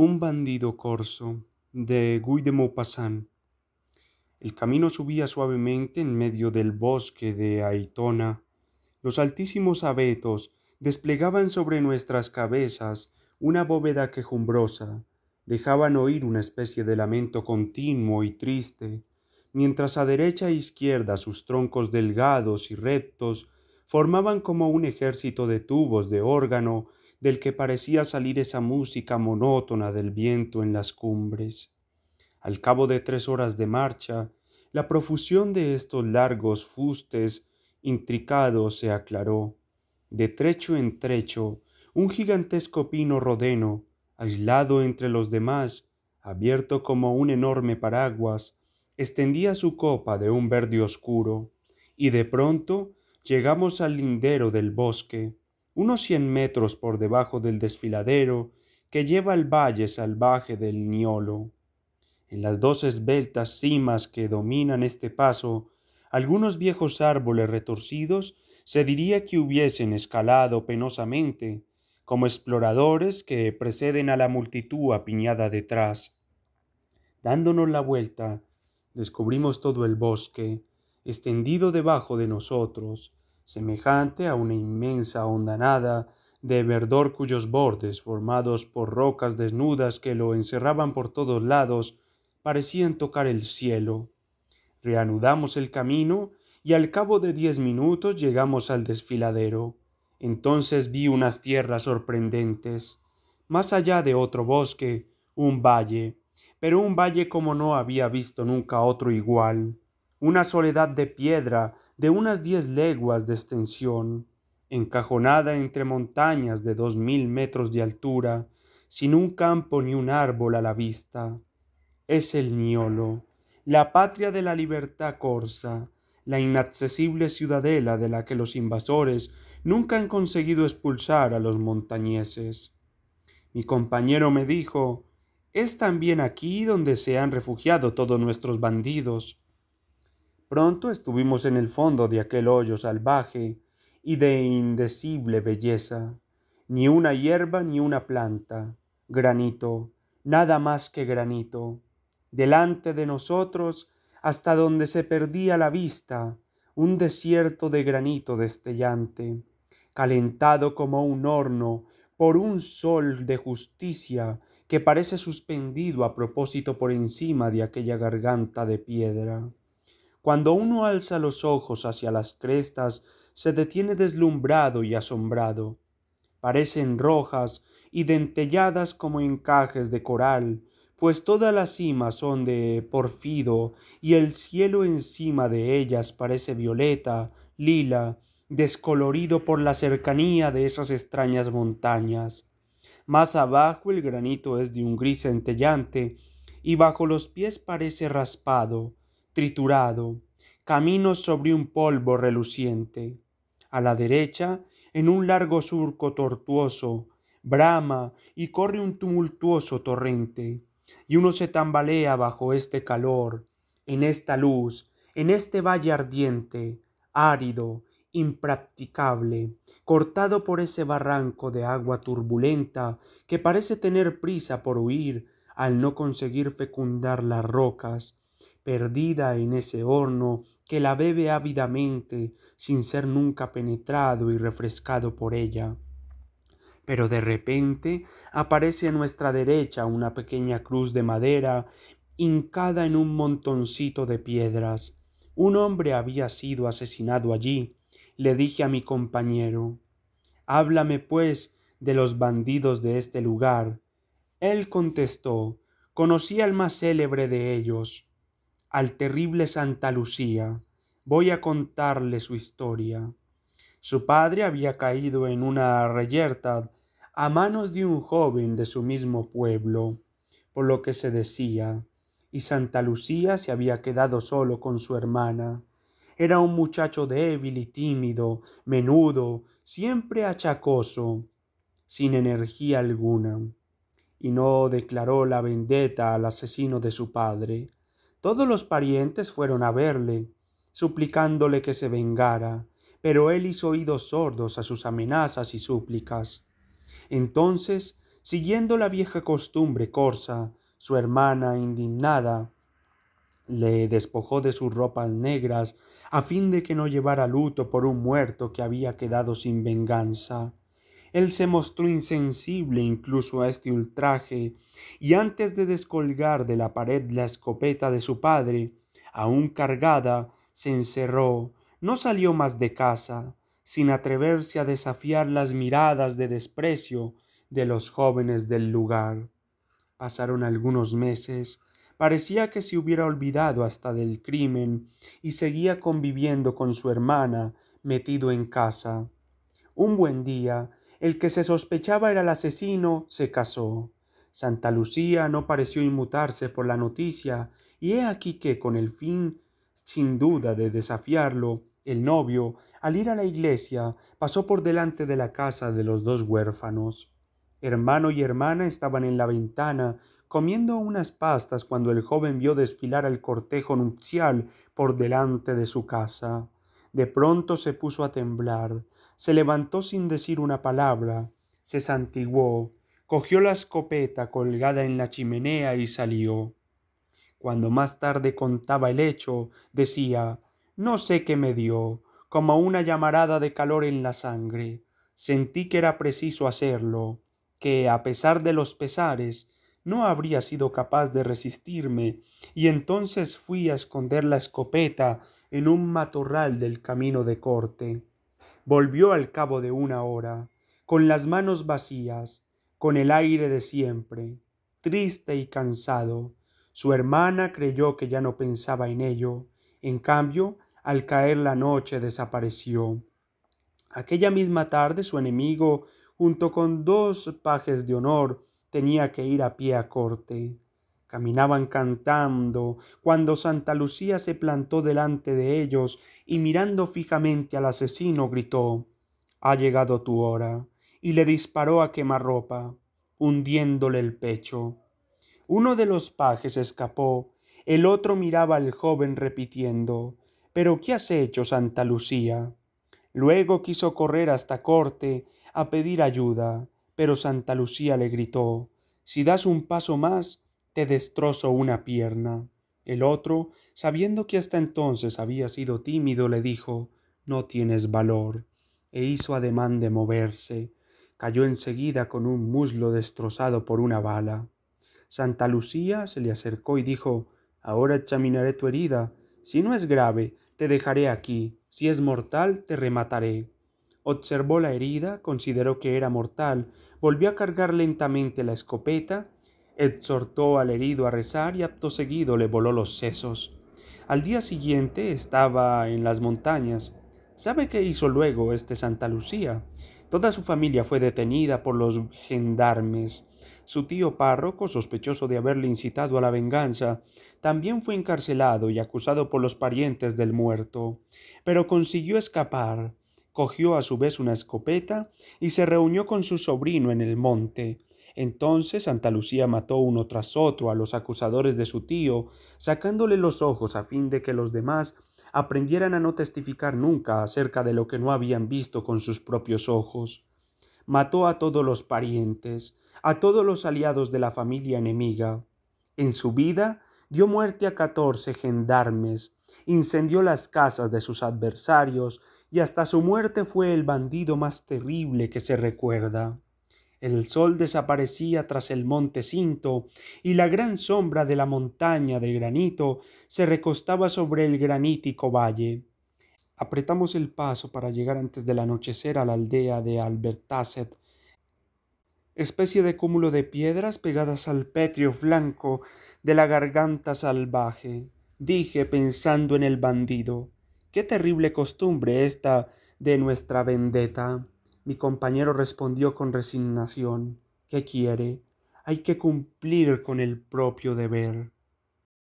Un bandido corso de Guy de Maupassant. El camino subía suavemente en medio del bosque de Aitona. Los altísimos abetos desplegaban sobre nuestras cabezas una bóveda quejumbrosa, dejaban oír una especie de lamento continuo y triste, mientras a derecha e izquierda sus troncos delgados y rectos formaban como un ejército de tubos de órgano del que parecía salir esa música monótona del viento en las cumbres. Al cabo de tres horas de marcha, la profusión de estos largos fustes intricados se aclaró. De trecho en trecho, un gigantesco pino rodeno, aislado entre los demás, abierto como un enorme paraguas, extendía su copa de un verde oscuro, y de pronto llegamos al lindero del bosque, unos cien metros por debajo del desfiladero que lleva al valle salvaje del Niolo. En las dos esbeltas cimas que dominan este paso, algunos viejos árboles retorcidos se diría que hubiesen escalado penosamente, como exploradores que preceden a la multitud apiñada detrás. Dándonos la vuelta, descubrimos todo el bosque, extendido debajo de nosotros, semejante a una inmensa ondanada, de verdor cuyos bordes, formados por rocas desnudas que lo encerraban por todos lados, parecían tocar el cielo. Reanudamos el camino y al cabo de diez minutos llegamos al desfiladero. Entonces vi unas tierras sorprendentes. Más allá de otro bosque, un valle, pero un valle como no había visto nunca otro igual una soledad de piedra de unas diez leguas de extensión, encajonada entre montañas de dos mil metros de altura, sin un campo ni un árbol a la vista. Es el Niolo, la patria de la libertad corsa, la inaccesible ciudadela de la que los invasores nunca han conseguido expulsar a los montañeses. Mi compañero me dijo, es también aquí donde se han refugiado todos nuestros bandidos, Pronto estuvimos en el fondo de aquel hoyo salvaje y de indecible belleza. Ni una hierba ni una planta, granito, nada más que granito. Delante de nosotros, hasta donde se perdía la vista, un desierto de granito destellante, calentado como un horno por un sol de justicia que parece suspendido a propósito por encima de aquella garganta de piedra. Cuando uno alza los ojos hacia las crestas, se detiene deslumbrado y asombrado. Parecen rojas y dentelladas como encajes de coral, pues todas las cimas son de porfido y el cielo encima de ellas parece violeta, lila, descolorido por la cercanía de esas extrañas montañas. Más abajo el granito es de un gris centellante y bajo los pies parece raspado, triturado, camino sobre un polvo reluciente. A la derecha, en un largo surco tortuoso, brama y corre un tumultuoso torrente, y uno se tambalea bajo este calor, en esta luz, en este valle ardiente, árido, impracticable, cortado por ese barranco de agua turbulenta que parece tener prisa por huir al no conseguir fecundar las rocas, perdida en ese horno, que la bebe ávidamente, sin ser nunca penetrado y refrescado por ella. Pero de repente aparece a nuestra derecha una pequeña cruz de madera hincada en un montoncito de piedras. Un hombre había sido asesinado allí. Le dije a mi compañero Háblame, pues, de los bandidos de este lugar. Él contestó Conocí al más célebre de ellos, al terrible Santa Lucía. Voy a contarle su historia. Su padre había caído en una reyerta a manos de un joven de su mismo pueblo, por lo que se decía, y Santa Lucía se había quedado solo con su hermana. Era un muchacho débil y tímido, menudo, siempre achacoso, sin energía alguna, y no declaró la vendetta al asesino de su padre. Todos los parientes fueron a verle, suplicándole que se vengara, pero él hizo oídos sordos a sus amenazas y súplicas. Entonces, siguiendo la vieja costumbre corsa, su hermana, indignada, le despojó de sus ropas negras a fin de que no llevara luto por un muerto que había quedado sin venganza. Él se mostró insensible incluso a este ultraje, y antes de descolgar de la pared la escopeta de su padre, aún cargada, se encerró, no salió más de casa, sin atreverse a desafiar las miradas de desprecio de los jóvenes del lugar. Pasaron algunos meses, parecía que se hubiera olvidado hasta del crimen y seguía conviviendo con su hermana, metido en casa. Un buen día el que se sospechaba era el asesino se casó. Santa Lucía no pareció inmutarse por la noticia, y he aquí que con el fin, sin duda, de desafiarlo, el novio, al ir a la iglesia, pasó por delante de la casa de los dos huérfanos. Hermano y hermana estaban en la ventana, comiendo unas pastas cuando el joven vio desfilar al cortejo nupcial por delante de su casa. De pronto se puso a temblar, se levantó sin decir una palabra, se santiguó, cogió la escopeta colgada en la chimenea y salió. Cuando más tarde contaba el hecho, decía No sé qué me dio, como una llamarada de calor en la sangre. Sentí que era preciso hacerlo, que, a pesar de los pesares, no habría sido capaz de resistirme, y entonces fui a esconder la escopeta en un matorral del camino de corte volvió al cabo de una hora, con las manos vacías, con el aire de siempre, triste y cansado. Su hermana creyó que ya no pensaba en ello, en cambio, al caer la noche desapareció. Aquella misma tarde su enemigo, junto con dos pajes de honor, tenía que ir a pie a corte. Caminaban cantando, cuando Santa Lucía se plantó delante de ellos y mirando fijamente al asesino gritó Ha llegado tu hora, y le disparó a quemarropa, hundiéndole el pecho. Uno de los pajes escapó, el otro miraba al joven repitiendo ¿Pero qué has hecho, Santa Lucía? Luego quiso correr hasta corte a pedir ayuda, pero Santa Lucía le gritó Si das un paso más, te destrozo una pierna. El otro, sabiendo que hasta entonces había sido tímido, le dijo No tienes valor, e hizo ademán de moverse. Cayó enseguida con un muslo destrozado por una bala. Santa Lucía se le acercó y dijo Ahora examinaré tu herida. Si no es grave, te dejaré aquí. Si es mortal, te remataré. Observó la herida, consideró que era mortal, volvió a cargar lentamente la escopeta exhortó al herido a rezar y apto seguido le voló los sesos. Al día siguiente estaba en las montañas. ¿Sabe qué hizo luego este Santa Lucía? Toda su familia fue detenida por los gendarmes. Su tío párroco, sospechoso de haberle incitado a la venganza, también fue encarcelado y acusado por los parientes del muerto, pero consiguió escapar. Cogió a su vez una escopeta y se reunió con su sobrino en el monte. Entonces Santa Lucía mató uno tras otro a los acusadores de su tío, sacándole los ojos a fin de que los demás aprendieran a no testificar nunca acerca de lo que no habían visto con sus propios ojos. Mató a todos los parientes, a todos los aliados de la familia enemiga. En su vida dio muerte a catorce gendarmes, incendió las casas de sus adversarios y hasta su muerte fue el bandido más terrible que se recuerda. El sol desaparecía tras el monte Cinto, y la gran sombra de la montaña de granito se recostaba sobre el granítico valle. Apretamos el paso para llegar antes del anochecer a la aldea de Albertasset, especie de cúmulo de piedras pegadas al pétreo flanco de la garganta salvaje. Dije pensando en el bandido, qué terrible costumbre esta de nuestra vendetta. Mi compañero respondió con resignación. ¿Qué quiere? Hay que cumplir con el propio deber.